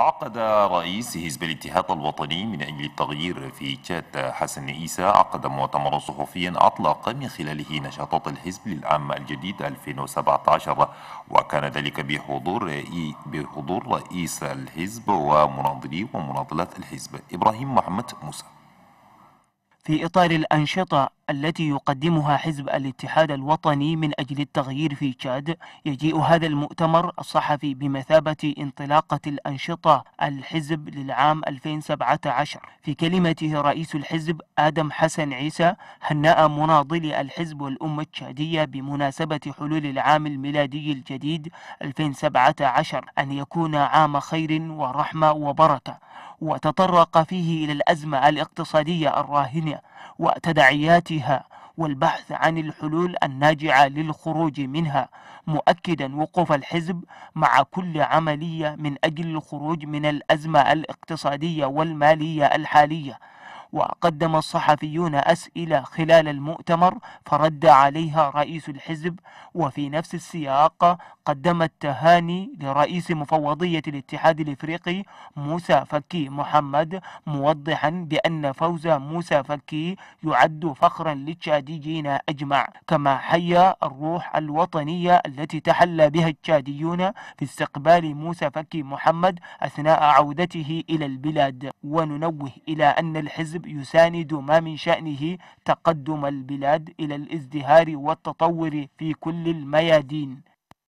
عقد رئيس حزب الاتحاد الوطني من أجل التغيير في تشاد حسن عيسى عقد مؤتمرا صحفيا أطلق من خلاله نشاطات الحزب للعام الجديد 2017 وكان ذلك بحضور بحضور رئيس الحزب ومناضلي ومناضلات الحزب إبراهيم محمد موسى في إطار الأنشطة التي يقدمها حزب الاتحاد الوطني من أجل التغيير في تشاد يجيء هذا المؤتمر الصحفي بمثابة انطلاقة الأنشطة الحزب للعام 2017 في كلمته رئيس الحزب آدم حسن عيسى هنأ مناضلي الحزب والأمة التشادية بمناسبة حلول العام الميلادي الجديد 2017 أن يكون عام خير ورحمة وبركة وتطرق فيه إلى الأزمة الاقتصادية الراهنة وتداعياتها والبحث عن الحلول الناجعة للخروج منها مؤكدا وقوف الحزب مع كل عملية من أجل الخروج من الأزمة الاقتصادية والمالية الحالية وقدم الصحفيون أسئلة خلال المؤتمر فرد عليها رئيس الحزب وفي نفس السياق قدم التهاني لرئيس مفوضية الاتحاد الإفريقي موسى فكي محمد موضحا بأن فوز موسى فكي يعد فخرا للتشاديين أجمع كما حيا الروح الوطنية التي تحلى بها التشاديون في استقبال موسى فكي محمد أثناء عودته إلى البلاد وننوه إلى أن الحزب الغرب يساند ما من شأنه تقدم البلاد إلى الازدهار والتطور في كل الميادين